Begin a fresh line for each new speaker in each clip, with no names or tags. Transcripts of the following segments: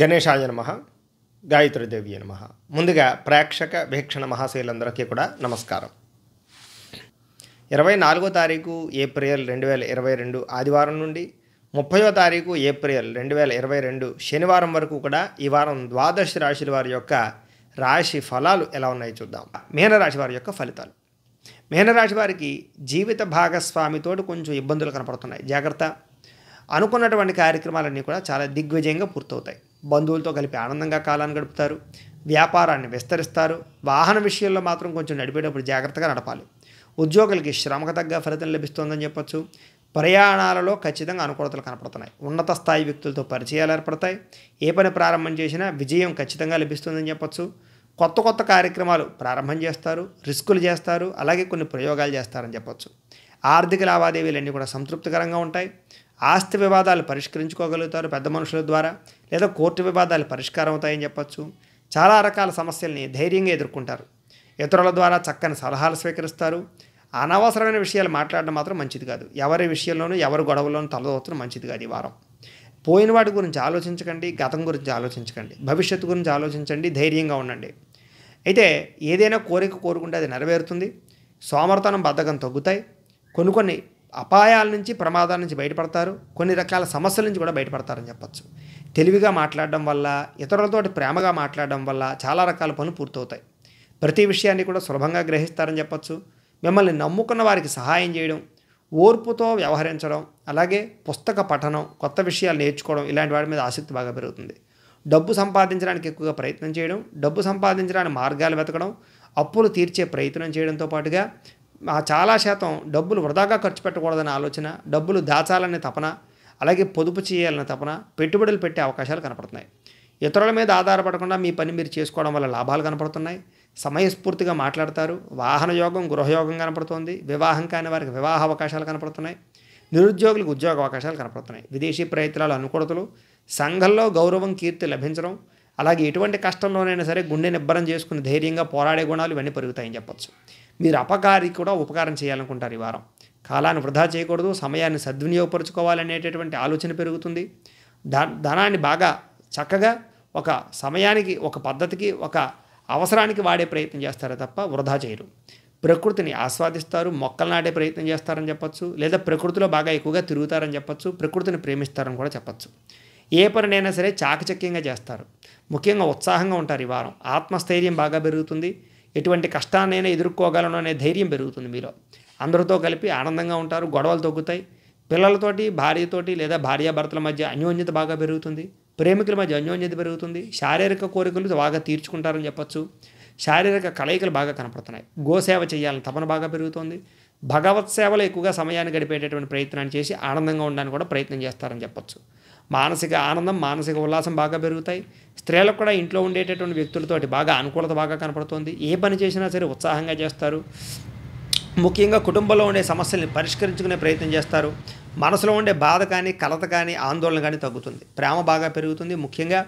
గణేశాయ నమ గాయత్రిదేవి నమ ముందుగా ప్రేక్షక వీక్షణ మహాశైలందరికీ కూడా నమస్కారం ఇరవై నాలుగో తారీఖు ఏప్రిల్ రెండు వేల ఇరవై రెండు ఆదివారం నుండి ముప్పయో తారీఖు ఏప్రిల్ రెండు వేల ఇరవై రెండు శనివారం వరకు కూడా ఈ వారం ద్వాదశ రాశుల వారి యొక్క రాశి ఫలాలు ఎలా ఉన్నాయో చూద్దాం మీనరాశి వారి యొక్క ఫలితాలు మీనరాశి వారికి జీవిత భాగస్వామితోటి కొంచెం ఇబ్బందులు కనపడుతున్నాయి జాగ్రత్త అనుకున్నటువంటి కార్యక్రమాలన్నీ కూడా చాలా దిగ్విజయంగా పూర్తవుతాయి బంధువులతో కలిపి ఆనందంగా కాలాన్ని గడుపుతారు వ్యాపారాన్ని విస్తరిస్తారు వాహన విషయంలో మాత్రం కొంచెం నడిపేటప్పుడు జాగ్రత్తగా నడపాలి ఉద్యోగులకి శ్రమకు తగ్గ ఫలితం లభిస్తోందని చెప్పొచ్చు ప్రయాణాలలో ఖచ్చితంగా అనుకూలతలు కనపడుతున్నాయి ఉన్నత స్థాయి వ్యక్తులతో పరిచయాలు ఏర్పడతాయి ఏ పని ప్రారంభం చేసినా విజయం ఖచ్చితంగా లభిస్తుందని చెప్పొచ్చు కొత్త కొత్త కార్యక్రమాలు ప్రారంభం చేస్తారు రిస్కులు చేస్తారు అలాగే కొన్ని ప్రయోగాలు చేస్తారని చెప్పొచ్చు ఆర్థిక లావాదేవీలన్నీ కూడా సంతృప్తికరంగా ఉంటాయి ఆస్తి వివాదాలు పరిష్కరించుకోగలుగుతారు పెద్ద మనుషుల ద్వారా లేదా కోర్టు వివాదాలు పరిష్కారం అవుతాయని చెప్పచ్చు చాలా రకాల సమస్యల్ని ధైర్యంగా ఎదుర్కొంటారు ఇతరుల ద్వారా చక్కని సలహాలు స్వీకరిస్తారు అనవసరమైన విషయాలు మాట్లాడడం మాత్రం మంచిది కాదు ఎవరి విషయంలోనూ ఎవరి గొడవలోనూ తలదోచడం మంచిది కాదు ఈ వారం పోయిన వాటి గురించి ఆలోచించకండి గతం గురించి ఆలోచించకండి భవిష్యత్తు గురించి ఆలోచించండి ధైర్యంగా ఉండండి అయితే ఏదైనా కోరిక కోరుకుంటే అది నెరవేరుతుంది సోమర్తనం బద్ధకం తగ్గుతాయి కొన్ని కొన్ని అపాయాల నుంచి ప్రమాదాల నుంచి బయటపడతారు కొన్ని రకాల సమస్యల నుంచి కూడా బయటపడతారని చెప్పచ్చు తెలివిగా మాట్లాడడం వల్ల ఇతరులతోటి ప్రేమగా మాట్లాడడం వల్ల చాలా రకాల పనులు పూర్తవుతాయి ప్రతి విషయాన్ని కూడా సులభంగా గ్రహిస్తారని చెప్పచ్చు మిమ్మల్ని నమ్ముకున్న వారికి సహాయం చేయడం ఓర్పుతో వ్యవహరించడం అలాగే పుస్తక పఠనం కొత్త విషయాలు నేర్చుకోవడం ఇలాంటి వాటి మీద ఆసక్తి బాగా పెరుగుతుంది డబ్బు సంపాదించడానికి ఎక్కువగా ప్రయత్నం చేయడం డబ్బు సంపాదించడానికి మార్గాలు వెతకడం అప్పులు తీర్చే ప్రయత్నం చేయడంతో పాటుగా చాలా శాతం డబ్బులు వృధాగా ఖర్చు పెట్టకూడదనే ఆలోచన డబ్బులు దాచాలనే తపన అలాగే పొదుపు చేయాలనే తపన పెట్టుబడులు పెట్టే అవకాశాలు కనపడుతున్నాయి ఇతరుల మీద ఆధారపడకుండా మీ పని మీరు చేసుకోవడం వల్ల లాభాలు కనపడుతున్నాయి సమయస్ఫూర్తిగా మాట్లాడతారు వాహన యోగం గృహయోగం కనపడుతోంది వివాహం కాని వారికి వివాహ అవకాశాలు కనపడుతున్నాయి నిరుద్యోగులకు ఉద్యోగ అవకాశాలు కనపడుతున్నాయి విదేశీ ప్రయత్నాలు అనుకూడతలు సంఘంలో గౌరవం కీర్తి లభించడం అలాగే ఎటువంటి కష్టంలోనైనా సరే గుండె నిబ్బరం చేసుకుని ధైర్యంగా పోరాడే గుణాలు ఇవన్నీ పెరుగుతాయని చెప్పొచ్చు మీరు అపకారి కూడా ఉపకారం చేయాలనుకుంటారు ఈ వారం కాలాన్ని వృధా చేయకూడదు సమయాన్ని సద్వినియోగపరచుకోవాలనేటటువంటి ఆలోచన పెరుగుతుంది ధనాన్ని బాగా చక్కగా ఒక సమయానికి ఒక పద్ధతికి ఒక అవసరానికి వాడే ప్రయత్నం చేస్తారు తప్ప వృధా చేయరు ప్రకృతిని ఆస్వాదిస్తారు మొక్కలు నాటే ప్రయత్నం చేస్తారని చెప్పచ్చు లేదా ప్రకృతిలో బాగా ఎక్కువగా తిరుగుతారని చెప్పచ్చు ప్రకృతిని ప్రేమిస్తారని కూడా చెప్పచ్చు ఏ పనినైనా సరే చాకచక్యంగా చేస్తారు ముఖ్యంగా ఉత్సాహంగా ఉంటారు ఈ వారం ఆత్మస్థైర్యం బాగా పెరుగుతుంది ఎటువంటి కష్టాన్నైనా ఎదుర్కోగలను అనే ధైర్యం పెరుగుతుంది మీలో అందరితో కలిపి ఆనందంగా ఉంటారు గొడవలు తగ్గుతాయి పిల్లలతోటి భార్యతోటి లేదా భార్యాభర్తల మధ్య అన్యోన్యత బాగా పెరుగుతుంది ప్రేమికుల మధ్య అన్యోన్యత పెరుగుతుంది శారీరక కోరికలు బాగా తీర్చుకుంటారని చెప్పచ్చు శారీరక కలయికలు బాగా కనపడుతున్నాయి గోసేవ చేయాలని తపన బాగా పెరుగుతుంది భగవత్ సేవలో ఎక్కువగా సమయాన్ని గడిపేటటువంటి ప్రయత్నాన్ని చేసి ఆనందంగా ఉండడానికి కూడా ప్రయత్నం చేస్తారని చెప్పచ్చు మానసిక ఆనందం మానసిక ఉల్లాసం బాగా పెరుగుతాయి స్త్రీలకు కూడా ఇంట్లో ఉండేటటువంటి వ్యక్తులతోటి బాగా అనుకూలత బాగా కనపడుతుంది ఏ పని చేసినా సరే ఉత్సాహంగా చేస్తారు ముఖ్యంగా కుటుంబంలో ఉండే సమస్యల్ని పరిష్కరించుకునే ప్రయత్నం చేస్తారు మనసులో ఉండే బాధ కానీ కలత కానీ ఆందోళన కానీ తగ్గుతుంది ప్రేమ బాగా పెరుగుతుంది ముఖ్యంగా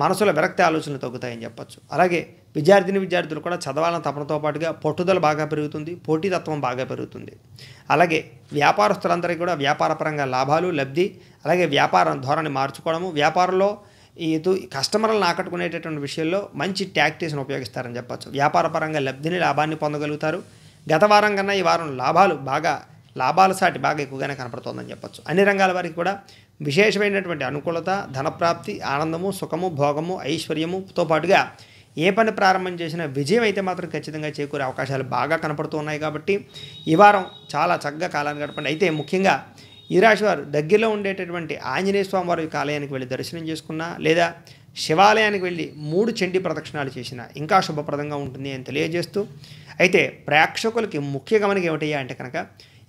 మనసులో విరక్తి ఆలోచనలు తగ్గుతాయని చెప్పచ్చు అలాగే విద్యార్థిని విద్యార్థులు కూడా చదవాలని తపనతో పాటుగా పట్టుదల బాగా పెరుగుతుంది పోటీతత్వం బాగా పెరుగుతుంది అలాగే వ్యాపారస్తులందరికీ కూడా వ్యాపారపరంగా లాభాలు లబ్ధి అలాగే వ్యాపారం ధోరణి మార్చుకోవడము వ్యాపారంలో ఏదో కస్టమర్లను ఆకట్టుకునేటటువంటి విషయంలో మంచి ట్యాక్టీస్ని ఉపయోగిస్తారని చెప్పచ్చు వ్యాపారపరంగా లబ్ధిని లాభాన్ని పొందగలుగుతారు గత వారం కన్నా ఈ వారం లాభాలు బాగా లాభాల సాటి బాగా ఎక్కువగానే కనపడుతోందని చెప్పొచ్చు అన్ని రంగాల వారికి కూడా విశేషమైనటువంటి అనుకూలత ధనప్రాప్తి ఆనందము సుఖము భోగము ఐశ్వర్యముతో పాటుగా ఏ పని ప్రారంభం చేసినా విజయం అయితే మాత్రం ఖచ్చితంగా చేకూరే అవకాశాలు బాగా కనపడుతూ ఉన్నాయి కాబట్టి ఈ వారం చాలా చక్కగా కాలాన్ని గడపండి అయితే ముఖ్యంగా ఈ రాశి వారు దగ్గరలో ఉండేటటువంటి ఆంజనేయ స్వామి వారి ఆలయానికి వెళ్ళి దర్శనం చేసుకున్నా లేదా శివాలయానికి వెళ్ళి మూడు చండి ప్రదక్షిణాలు చేసినా ఇంకా శుభప్రదంగా ఉంటుంది అని తెలియజేస్తూ అయితే ప్రేక్షకులకి ముఖ్య గమనిక ఏమిటయ్యా అంటే కనుక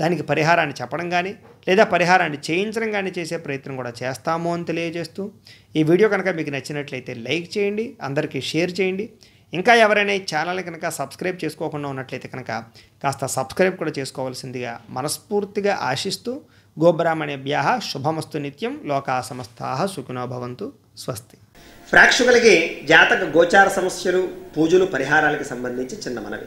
దానికి పరిహారాన్ని చెప్పడం కానీ లేదా పరిహారాన్ని చేయించడం కానీ చేసే ప్రయత్నం కూడా చేస్తాము అని తెలియజేస్తూ ఈ వీడియో కనుక మీకు నచ్చినట్లయితే లైక్ చేయండి అందరికీ షేర్ చేయండి ఇంకా ఎవరైనా ఈ ఛానల్ని కనుక సబ్స్క్రైబ్ చేసుకోకుండా ఉన్నట్లయితే కనుక కాస్త సబ్స్క్రైబ్ కూడా చేసుకోవాల్సిందిగా మనస్ఫూర్తిగా ఆశిస్తూ గోబ్రాహ్మణేభ్య శుభమస్తు నిత్యం లోకా సమస్త సుఖినో భవంతు స్వస్తి ప్రేక్షకులకి జాతక గోచార సమస్యలు పూజలు పరిహారాలకు సంబంధించి చిన్న మనవి